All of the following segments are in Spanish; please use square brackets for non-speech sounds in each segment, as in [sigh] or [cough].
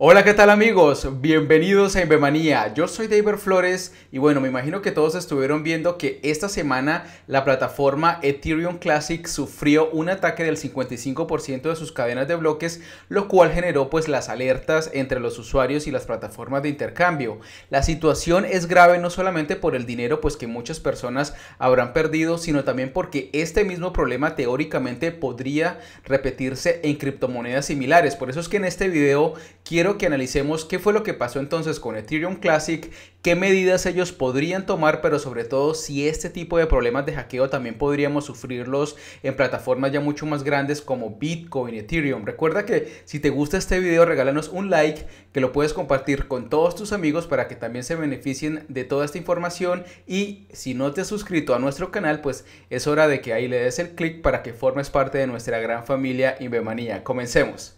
Hola, ¿qué tal amigos? Bienvenidos a Invemanía. Yo soy David Flores y bueno, me imagino que todos estuvieron viendo que esta semana la plataforma Ethereum Classic sufrió un ataque del 55% de sus cadenas de bloques, lo cual generó pues las alertas entre los usuarios y las plataformas de intercambio. La situación es grave no solamente por el dinero pues que muchas personas habrán perdido, sino también porque este mismo problema teóricamente podría repetirse en criptomonedas similares. Por eso es que en este video quiero que analicemos qué fue lo que pasó entonces con Ethereum Classic, qué medidas ellos podrían tomar, pero sobre todo si este tipo de problemas de hackeo también podríamos sufrirlos en plataformas ya mucho más grandes como Bitcoin, y Ethereum. Recuerda que si te gusta este video, regálanos un like, que lo puedes compartir con todos tus amigos para que también se beneficien de toda esta información y si no te has suscrito a nuestro canal, pues es hora de que ahí le des el clic para que formes parte de nuestra gran familia Invemanía. Comencemos.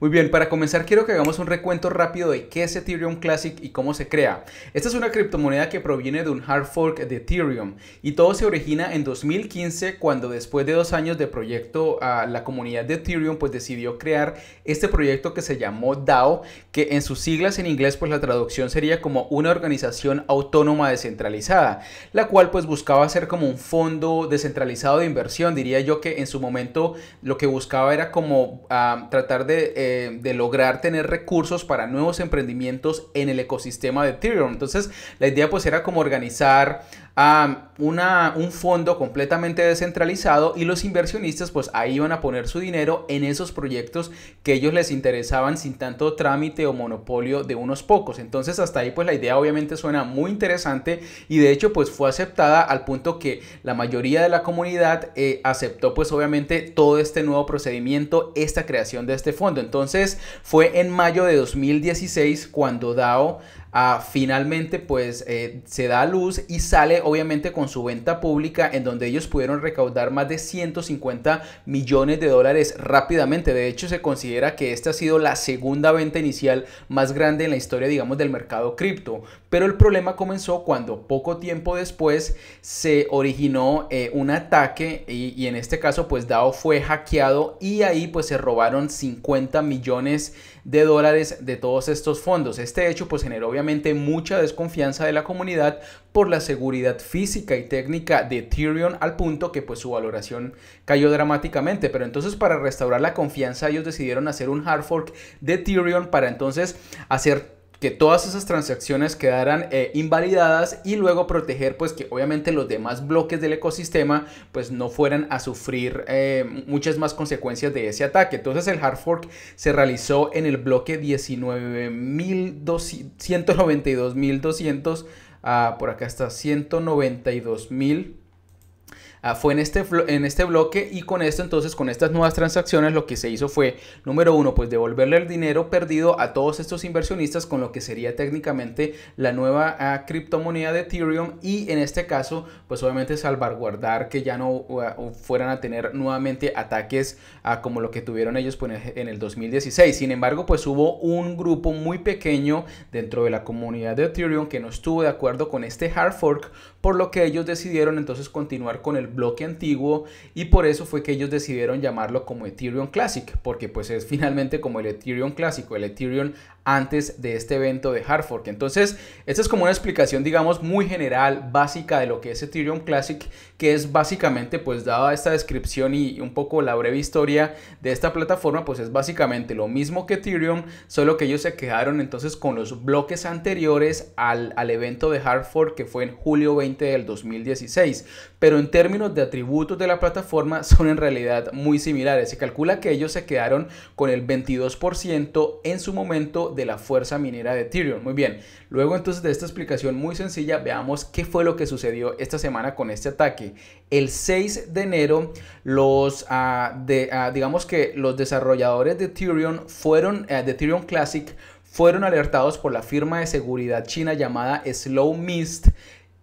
Muy bien, para comenzar quiero que hagamos un recuento rápido de qué es Ethereum Classic y cómo se crea. Esta es una criptomoneda que proviene de un hard fork de Ethereum y todo se origina en 2015 cuando después de dos años de proyecto ah, la comunidad de Ethereum pues decidió crear este proyecto que se llamó DAO que en sus siglas en inglés pues la traducción sería como una organización autónoma descentralizada la cual pues buscaba ser como un fondo descentralizado de inversión diría yo que en su momento lo que buscaba era como ah, tratar de eh, de, lograr tener recursos para nuevos emprendimientos en el ecosistema de Ethereum. Entonces, la idea pues era como organizar a una, un fondo completamente descentralizado y los inversionistas pues ahí iban a poner su dinero en esos proyectos que ellos les interesaban sin tanto trámite o monopolio de unos pocos. Entonces hasta ahí pues la idea obviamente suena muy interesante y de hecho pues fue aceptada al punto que la mayoría de la comunidad eh, aceptó pues obviamente todo este nuevo procedimiento, esta creación de este fondo. Entonces fue en mayo de 2016 cuando DAO Ah, finalmente pues eh, se da a luz y sale obviamente con su venta pública en donde ellos pudieron recaudar más de 150 millones de dólares rápidamente. De hecho se considera que esta ha sido la segunda venta inicial más grande en la historia digamos del mercado cripto. Pero el problema comenzó cuando poco tiempo después se originó eh, un ataque y, en este caso pues DAO fue hackeado y ahí pues se robaron 50 millones de de dólares de todos estos fondos. Este hecho pues generó obviamente mucha desconfianza de la comunidad por la seguridad física y técnica de Tyrion al punto que pues su valoración cayó dramáticamente. Pero entonces para restaurar la confianza ellos decidieron hacer un hard fork de Tyrion para entonces hacer que todas esas transacciones quedaran eh, invalidadas y luego proteger pues que obviamente los demás bloques del ecosistema pues no fueran a sufrir eh, muchas más consecuencias de ese ataque. Entonces el hard fork se realizó en el bloque 19.192.200, ah, por acá está 192.000. Ah, fue en este, en este bloque y con esto entonces, con estas nuevas transacciones, lo que se hizo fue, número uno, pues devolverle el dinero perdido a todos estos inversionistas con lo que sería técnicamente la nueva ah, criptomoneda de Ethereum y en este caso, pues obviamente salvaguardar que ya no ah, fueran a tener nuevamente ataques como lo que tuvieron ellos pues, en el 2016. Sin embargo, pues hubo un grupo muy pequeño dentro de la comunidad de Ethereum que no estuvo de acuerdo con este hard fork por lo que ellos decidieron entonces continuar con el bloque antiguo y por eso fue que ellos decidieron llamarlo como Ethereum Classic, porque pues es finalmente como el Ethereum clásico, el Ethereum antes de este evento de Hard Fork. Entonces, esta es como una explicación, digamos, muy general, básica de lo que es Ethereum Classic, que es básicamente, pues dada esta descripción y un poco la breve historia de esta plataforma, pues es básicamente lo mismo que Ethereum, solo que ellos se quedaron entonces con los bloques anteriores al, evento de Hard Fork que fue en julio del 2016, pero en términos de atributos de la plataforma [laughs] son en realidad muy similares. Se calcula que ellos se quedaron con el 22% en su momento de la fuerza minera de Ethereum. Muy bien, luego entonces de esta explicación muy sencilla veamos qué fue lo que sucedió esta semana con este ataque. El 6 de enero los, ah, ah, digamos que los desarrolladores de Ethereum fueron, ah, de Ethereum Classic, fueron alertados por la firma de seguridad china llamada Slow Mist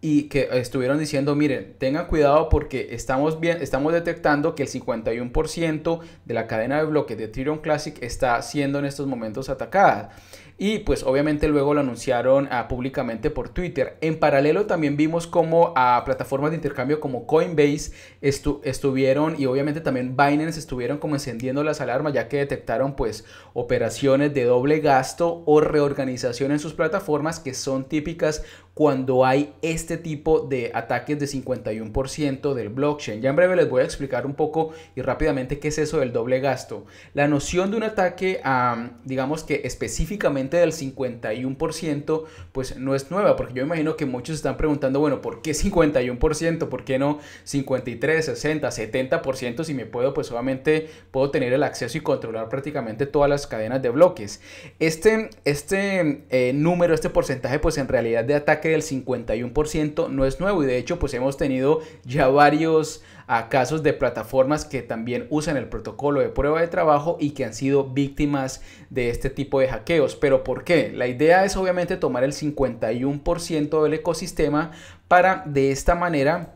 y que estuvieron diciendo, miren, tengan cuidado porque estamos, bien, estamos detectando que el 51% de la cadena de bloques de Ethereum Classic está siendo en estos momentos atacada y pues obviamente luego lo anunciaron ah, públicamente por Twitter. En paralelo también vimos cómo a ah, plataformas de intercambio como Coinbase estuvieron y obviamente también Binance estuvieron como encendiendo las alarmas ya que detectaron pues operaciones de doble gasto o reorganización en sus plataformas que son típicas cuando hay este tipo de ataques de 51% del blockchain. Ya en breve les voy a explicar un poco y rápidamente qué es eso del doble gasto. La noción de un ataque, digamos que específicamente del 51%, pues no es nueva, porque yo imagino que muchos están preguntando, bueno, ¿por qué 51%? ¿Por qué no 53, 60, 70%? Si me puedo, pues solamente puedo tener el acceso y controlar prácticamente todas las cadenas de bloques. Este, este eh, número, este porcentaje, pues en realidad de ataque del 51% no es nuevo y de hecho, pues hemos tenido ya varios a casos de plataformas que también usan el protocolo de prueba de trabajo y que han sido víctimas de este tipo de hackeos. Pero ¿por qué? La idea es obviamente tomar el 51% del ecosistema para de esta manera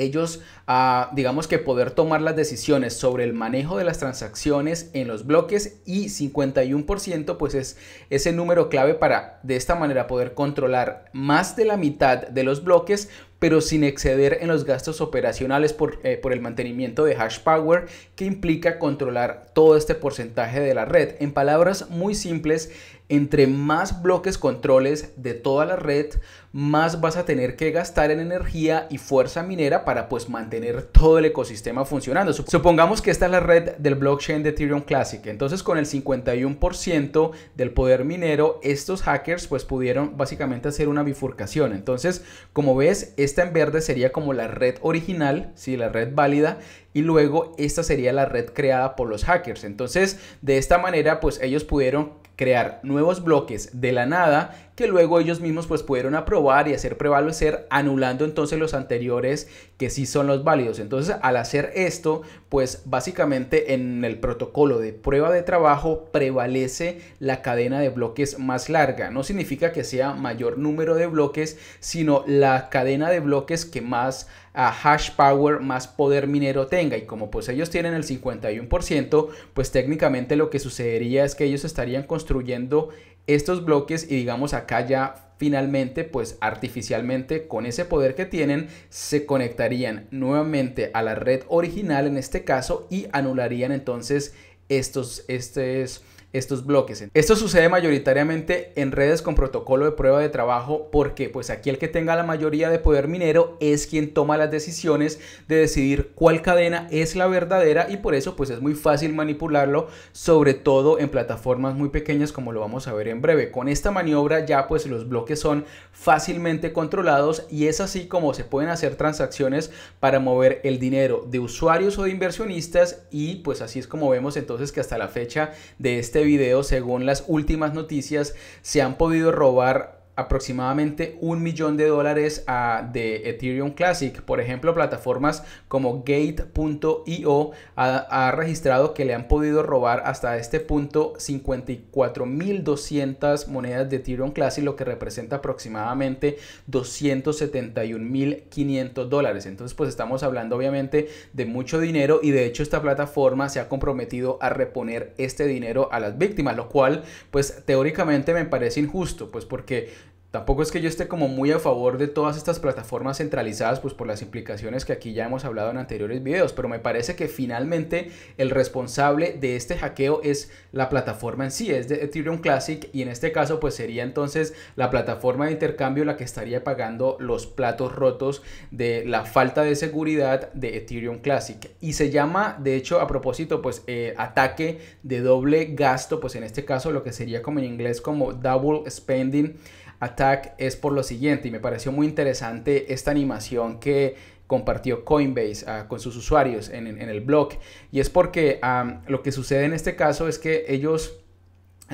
ellos, a ah, digamos que poder tomar las decisiones sobre el manejo de las transacciones en los bloques y 51% pues es ese número clave para de esta manera poder controlar más de la mitad de los bloques pero sin exceder en los gastos operacionales por, eh, por, el mantenimiento de hash power que implica controlar todo este porcentaje de la red. En palabras muy simples, entre más bloques controles de toda la red, más vas a tener que gastar en energía y fuerza minera para pues mantener todo el ecosistema funcionando. Supongamos que esta es la red del blockchain de Ethereum Classic. Entonces con el 51% del poder minero, estos hackers pues pudieron básicamente hacer una bifurcación. Entonces, como ves, esta en verde sería como la red original, si la red válida, y luego esta sería la red creada por los hackers. Entonces, de esta manera pues ellos pudieron crear nuevos bloques de la nada que luego ellos mismos pues pudieron aprobar y hacer prevalecer anulando entonces los anteriores que sí son los válidos. Entonces al hacer esto pues básicamente en el protocolo de prueba de trabajo prevalece la cadena de bloques más larga. No significa que sea mayor número de bloques sino la cadena de bloques que más ah, hash power más poder minero tenga y como pues ellos tienen el 51% pues técnicamente lo que sucedería es que ellos estarían construyendo estos bloques y digamos acá ya finalmente, pues artificialmente, con ese poder que tienen, se conectarían nuevamente a la red original en este caso y anularían entonces estos, estos estos bloques. Esto sucede mayoritariamente en redes con protocolo de prueba de trabajo porque pues aquí el que tenga la mayoría de poder minero es quien toma las decisiones de decidir cuál cadena es la verdadera y por eso pues es muy fácil manipularlo, sobre todo en plataformas muy pequeñas como lo vamos a ver en breve. Con esta maniobra ya pues los bloques son fácilmente controlados y es así como se pueden hacer transacciones para mover el dinero de usuarios o de inversionistas y pues así es como vemos entonces que hasta la fecha de este este video, según las últimas noticias, se han podido robar aproximadamente un millón de dólares de Ethereum Classic. Por ejemplo, plataformas como Gate.io ha, ha, registrado que le han podido robar hasta este punto 54.200 monedas de Ethereum Classic, lo que representa aproximadamente 271.500 dólares. Entonces, pues estamos hablando obviamente de mucho dinero y de hecho esta plataforma se ha comprometido a reponer este dinero a las víctimas, lo cual pues teóricamente me parece injusto, pues porque Tampoco es que yo esté como muy a favor de todas estas plataformas centralizadas, pues por las implicaciones que aquí ya hemos hablado en anteriores videos, pero me parece que finalmente el responsable de este hackeo es la plataforma en sí, es de Ethereum Classic y en este caso pues sería entonces la plataforma de intercambio la que estaría pagando los platos rotos de la falta de seguridad de Ethereum Classic. Y se llama, de hecho, a propósito, pues eh, ataque de doble gasto, pues en este caso lo que sería como en inglés como double spending. Attack es por lo siguiente, y me pareció muy interesante esta animación que compartió Coinbase ah, con sus usuarios en, el blog, y es porque lo que sucede en este caso es que ellos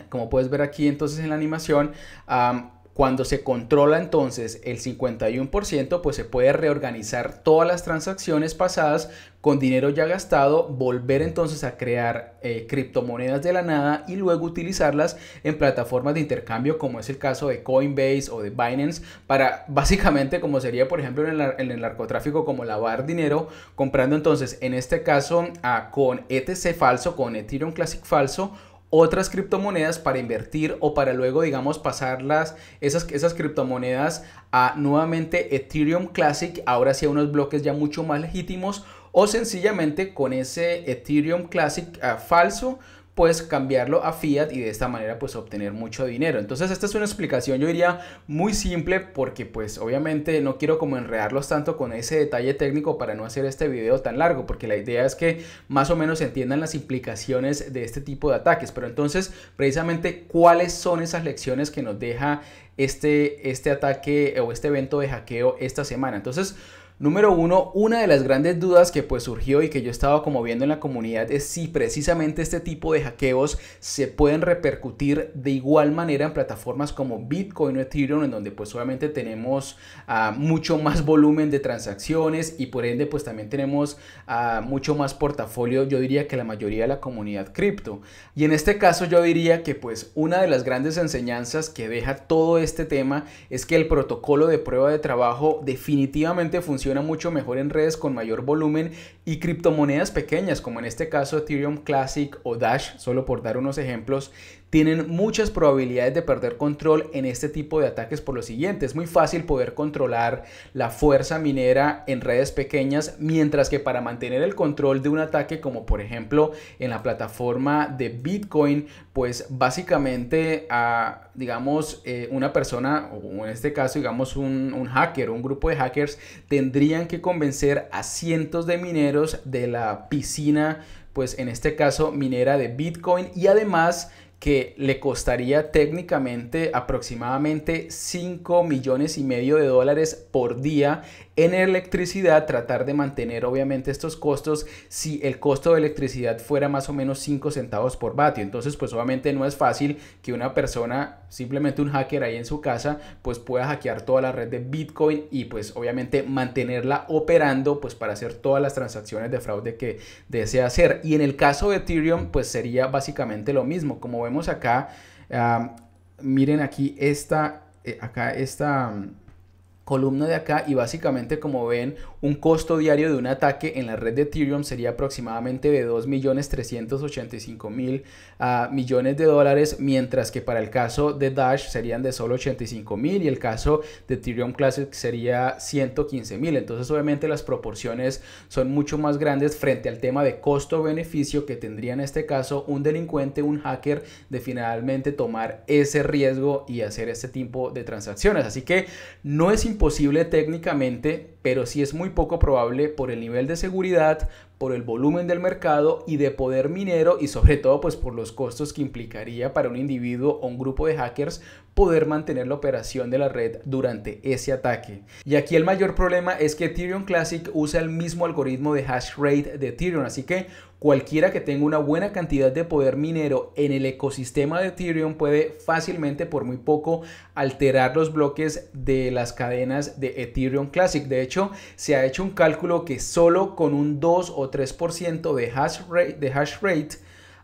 como puedes ver aquí entonces en la animación, cuando se controla entonces el 51%, pues se puede reorganizar todas las transacciones pasadas con dinero ya gastado, volver entonces a crear eh, criptomonedas de la nada y luego utilizarlas en plataformas de intercambio como es el caso de Coinbase o de Binance para [laughs] básicamente como sería por ejemplo en el, narcotráfico como lavar dinero comprando entonces en este caso con ETC falso, con Ethereum Classic falso otras criptomonedas para invertir o para luego, digamos, pasarlas, esas, esas criptomonedas a nuevamente Ethereum Classic, ahora sí a unos bloques ya mucho más legítimos, o sencillamente con ese Ethereum Classic ah, falso pues cambiarlo a fiat y de esta manera pues obtener mucho dinero. Entonces esta es una explicación yo diría muy simple porque pues obviamente no quiero como enredarlos tanto con ese detalle técnico para no hacer este video tan largo porque la idea es que más o menos entiendan las implicaciones de este tipo de ataques. Pero entonces precisamente cuáles son esas lecciones que nos deja este, este ataque o este evento de hackeo esta semana. Entonces Número uno, una de las grandes dudas que pues surgió y que yo estaba como viendo en la comunidad es si precisamente este tipo de hackeos se pueden repercutir de igual manera en plataformas como Bitcoin o Ethereum, en donde pues obviamente tenemos ah, mucho más volumen de transacciones y por ende pues también tenemos ah, mucho más portafolio, yo diría que la mayoría de la comunidad cripto. Y en este caso yo diría que pues una de las grandes enseñanzas que deja todo este tema es que el protocolo de prueba de trabajo definitivamente funciona funciona mucho mejor en redes con mayor volumen y criptomonedas pequeñas como en este caso Ethereum Classic o Dash, solo por dar unos ejemplos, tienen muchas probabilidades de perder control en este tipo de ataques por lo siguiente. Es muy fácil poder controlar la fuerza minera en redes pequeñas, mientras que para mantener el control de un ataque como por ejemplo en la plataforma de Bitcoin, pues básicamente a, digamos, eh, una persona, o en este caso, digamos, un, un hacker, un grupo de hackers, tendrían que convencer a cientos de mineros de la piscina, pues en este caso minera de Bitcoin y además que le costaría técnicamente aproximadamente 5 millones y medio de dólares por día en electricidad, tratar de mantener obviamente estos costos si el costo de electricidad fuera más o menos 5 centavos por vatio. Entonces, pues obviamente no es fácil que una persona, simplemente un hacker ahí en su casa, pues pueda hackear toda la red de Bitcoin y pues obviamente mantenerla operando pues para hacer todas las transacciones de fraude que desea hacer. Y en el caso de Ethereum, pues sería básicamente lo mismo. Como vemos acá, ah, miren aquí esta, eh, acá esta columna de acá y básicamente como ven un costo diario de un ataque en la red de Ethereum sería aproximadamente de 2.385.000 ah, millones de dólares mientras que para el caso de Dash serían de solo 85.000 y el caso de Ethereum Classic sería 115.000 entonces obviamente las proporciones son mucho más grandes frente al tema de costo-beneficio que tendría en este caso un delincuente, un hacker de finalmente tomar ese riesgo y hacer este tipo de transacciones así que no es posible técnicamente, pero sí es muy poco probable por el nivel de seguridad, por el volumen del mercado y de poder minero y sobre todo pues por los costos que implicaría para un individuo o un grupo de hackers poder mantener la operación de la red durante ese ataque. Y aquí el mayor problema es que Ethereum Classic usa el mismo algoritmo de hash rate de Ethereum, así que Cualquiera que tenga una buena cantidad de poder minero en el ecosistema de Ethereum puede fácilmente, por muy poco, alterar los bloques de las cadenas de Ethereum Classic. De hecho, se ha hecho un cálculo que solo con un 2 o 3% de hash rate, de hash rate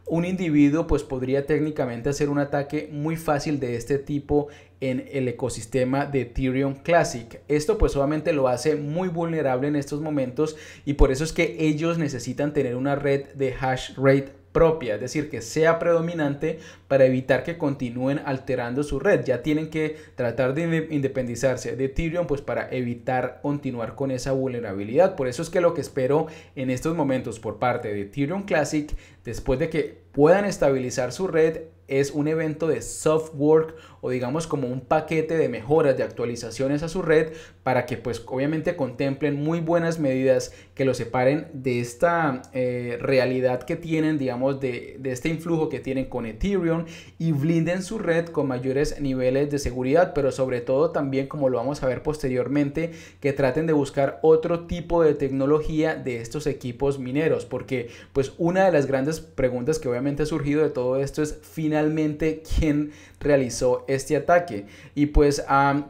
un individuo pues podría técnicamente hacer un ataque muy fácil de este tipo en el ecosistema de Ethereum Classic. Esto pues obviamente lo hace muy vulnerable en estos momentos y por eso es que ellos necesitan tener una red de hash rate propia, es decir, que sea predominante para evitar que continúen alterando su red. Ya tienen que tratar de independizarse de Ethereum pues para evitar continuar con esa vulnerabilidad. Por eso es que lo que espero en estos momentos por parte de Ethereum Classic, después de que puedan estabilizar su red, es un evento de soft work o digamos como un paquete de mejoras, de actualizaciones a su red para que pues obviamente contemplen muy buenas medidas que lo separen de esta eh, realidad que tienen, digamos, de, de este influjo que tienen con Ethereum y blinden su red con mayores niveles de seguridad, pero sobre todo también, como lo vamos a ver posteriormente, que traten de buscar otro tipo de tecnología de estos equipos mineros, porque pues una de las grandes preguntas que obviamente ha surgido de todo esto es finalmente quién realizó este ataque. Y pues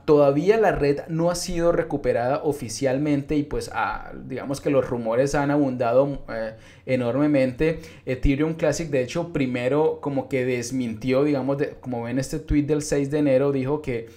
todavía la red no ha sido recuperada oficialmente y pues ah, digamos que los rumores han abundado eh, enormemente. Ethereum Classic de hecho primero como que desmintió, digamos, de, como ven este tweet del 6 de enero, dijo que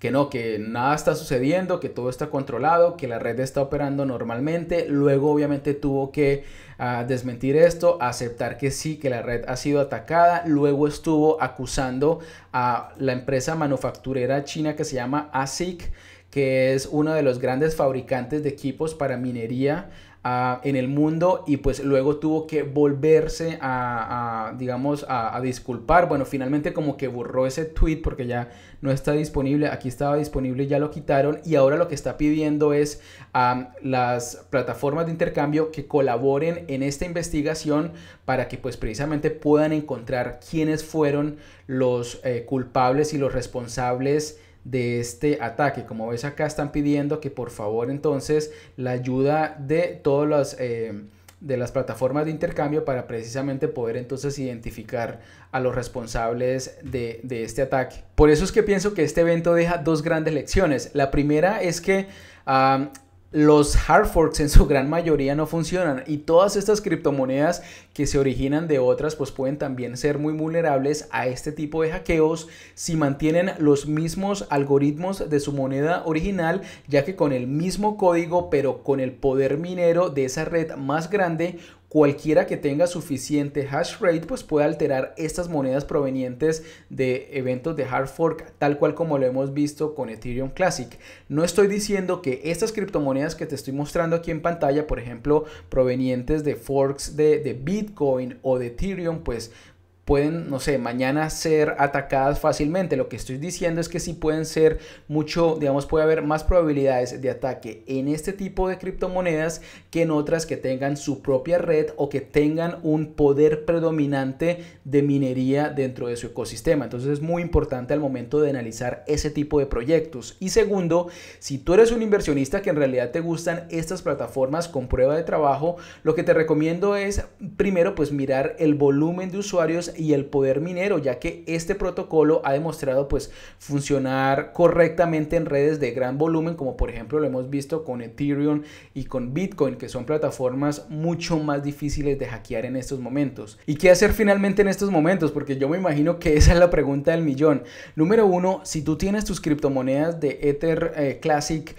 que no, que nada está sucediendo, que todo está controlado, que la red está operando normalmente. Luego obviamente tuvo que ah, desmentir esto, aceptar que sí, que la red ha sido atacada. Luego estuvo acusando a la empresa manufacturera china que se llama ASIC, que es uno de los grandes fabricantes de equipos para minería en el mundo y pues luego tuvo que volverse a, digamos, a, disculpar. Bueno, finalmente como que borró ese tweet porque ya no está disponible, aquí estaba disponible, ya lo quitaron y ahora lo que está pidiendo es a las plataformas de intercambio que colaboren en esta investigación para que pues precisamente puedan encontrar quiénes fueron los eh, culpables y los responsables de este ataque. Como ves acá están pidiendo que por favor entonces la ayuda de todas las... Eh, de las plataformas de intercambio para precisamente poder entonces identificar a los responsables de, este ataque. Por eso es que pienso que este evento deja dos grandes lecciones. La primera es que ah, los hard forks en su gran mayoría no funcionan y todas estas criptomonedas que se originan de otras pues pueden también ser muy vulnerables a este tipo de hackeos si mantienen los mismos algoritmos de su moneda original ya que con el mismo código pero con el poder minero de esa red más grande cualquiera que tenga suficiente hash rate pues puede alterar estas monedas provenientes de eventos de hard fork tal cual como lo hemos visto con Ethereum Classic. No estoy diciendo que estas criptomonedas que te estoy mostrando aquí en pantalla, por ejemplo, provenientes de forks de, Bitcoin o de Ethereum, pues pueden, no sé, mañana ser atacadas fácilmente. Lo que estoy diciendo es que sí pueden ser mucho, digamos, puede haber más probabilidades de ataque en este tipo de criptomonedas que en otras que tengan su propia red o que tengan un poder predominante de minería dentro de su ecosistema. Entonces es muy importante al momento de analizar ese tipo de proyectos. Y segundo, si tú eres un inversionista que en realidad te gustan estas plataformas con prueba de trabajo, lo que te recomiendo es primero pues mirar el volumen de usuarios y el poder minero, ya que este protocolo ha demostrado pues funcionar correctamente en redes de gran volumen, como por ejemplo lo hemos visto con Ethereum y con Bitcoin, que son plataformas mucho más difíciles de hackear en estos momentos. ¿Y qué hacer finalmente en estos momentos? Porque yo me imagino que esa es la pregunta del millón. Número uno, si tú tienes tus criptomonedas de Ether eh, Classic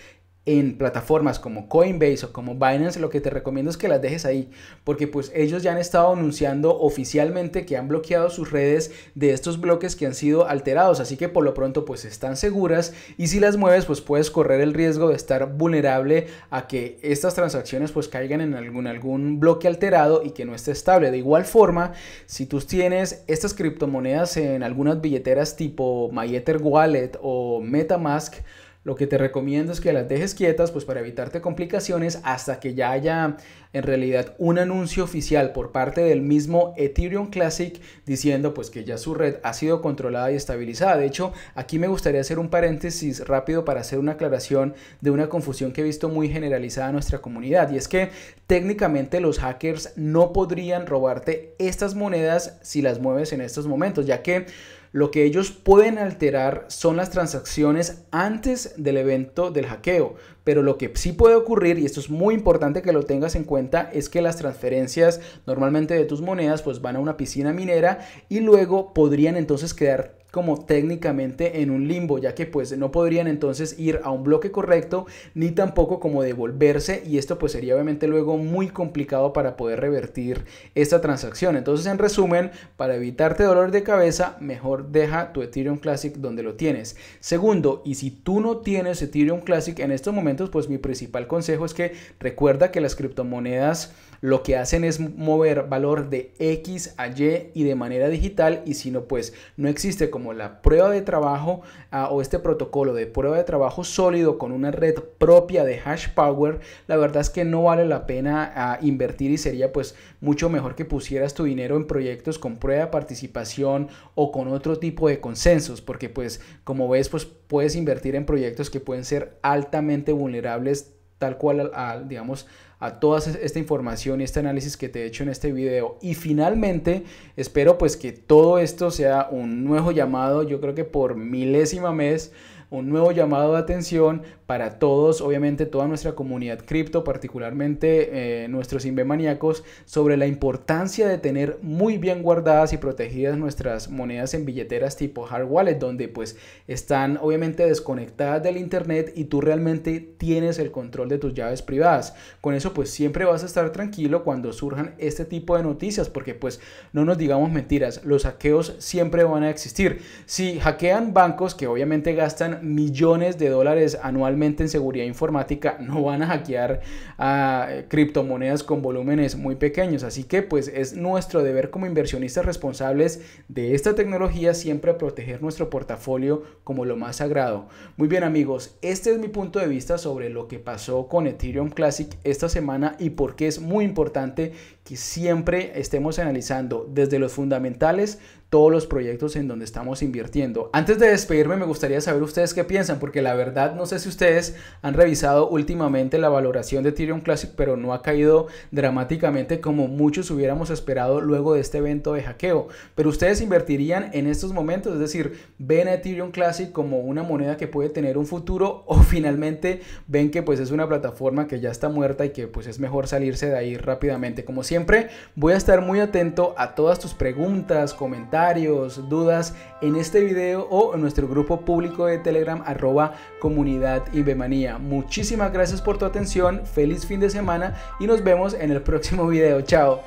en plataformas como Coinbase o como Binance, lo que te recomiendo es que las dejes ahí, porque pues ellos ya han estado anunciando oficialmente que han bloqueado sus redes de estos bloques que han sido alterados, así que por lo pronto pues están seguras y si las mueves pues puedes correr el riesgo de estar vulnerable a que estas transacciones pues caigan en algún, algún bloque alterado y que no esté estable. De igual forma, si tú tienes estas criptomonedas en algunas billeteras tipo MyEtherWallet Wallet o MetaMask, lo que te recomiendo es que las dejes quietas pues para evitarte complicaciones hasta que ya haya en realidad un anuncio oficial por parte del mismo Ethereum Classic diciendo pues que ya su red ha sido controlada y estabilizada. De hecho, aquí me gustaría hacer un paréntesis rápido para hacer una aclaración de una confusión que he visto muy generalizada en nuestra comunidad y es que técnicamente los hackers no podrían robarte estas monedas si las mueves en estos momentos, ya que lo que ellos pueden alterar son las transacciones antes del evento del hackeo, pero lo que sí puede ocurrir, y esto es muy importante que lo tengas en cuenta, es que las transferencias normalmente de tus monedas pues van a una piscina minera y luego podrían entonces quedar como técnicamente en un limbo, ya que pues no podrían entonces ir a un bloque correcto ni tampoco como devolverse y esto pues sería obviamente luego muy complicado para poder revertir esta transacción. Entonces en resumen, para evitarte dolor de cabeza, mejor deja tu Ethereum Classic donde lo tienes. Segundo, y si tú no tienes Ethereum Classic en estos momentos, pues mi principal consejo es que recuerda que las criptomonedas lo que hacen es mover valor de X a Y y de manera digital y si no pues no existe como como la prueba de trabajo ah, o este protocolo de prueba de trabajo sólido con una red propia de hash power, la verdad es que no vale la pena ah, invertir y sería pues mucho mejor que pusieras tu dinero en proyectos con prueba de participación o con otro tipo de consensos, porque pues como ves pues puedes invertir en proyectos que pueden ser altamente vulnerables tal cual, al digamos, a toda esta información y este análisis que te he hecho en este video. Y finalmente, espero pues que todo esto sea un nuevo llamado, yo creo que por milésima vez un nuevo llamado de atención para todos, obviamente toda nuestra comunidad cripto, particularmente eh, nuestros maníacos sobre la importancia de tener muy bien guardadas y protegidas nuestras monedas en billeteras tipo hard wallet, donde pues están obviamente desconectadas del internet y tú realmente tienes el control de tus llaves privadas. Con eso pues siempre vas a estar tranquilo cuando surjan este tipo de noticias, porque pues no nos digamos mentiras, los saqueos siempre van a existir. Si hackean bancos que obviamente gastan millones de dólares anualmente en seguridad informática, no van a hackear a eh, criptomonedas con volúmenes muy pequeños. Así que pues es nuestro deber como inversionistas responsables de esta tecnología siempre proteger nuestro portafolio como lo más sagrado. Muy bien amigos, este es mi punto de vista sobre lo que pasó con Ethereum Classic esta semana y por qué es muy importante que siempre estemos analizando desde los fundamentales todos los proyectos en donde estamos invirtiendo. Antes de despedirme me gustaría saber ustedes qué piensan, porque la verdad no sé si ustedes han revisado últimamente la valoración de Ethereum Classic, pero no ha caído dramáticamente como muchos hubiéramos esperado luego de este evento de hackeo. Pero ustedes invertirían en estos momentos, es decir, ven a Ethereum Classic como una moneda que puede tener un futuro o [laughs] finalmente ven que pues es una plataforma que ya está muerta y que pues es mejor salirse de ahí rápidamente. Como siempre, voy a estar muy atento a todas tus preguntas, comentarios, dudas en este video o en nuestro grupo público de Telegram arroba comunidad bemanía. Muchísimas gracias por tu atención, feliz fin de semana y nos vemos en el próximo video. Chao.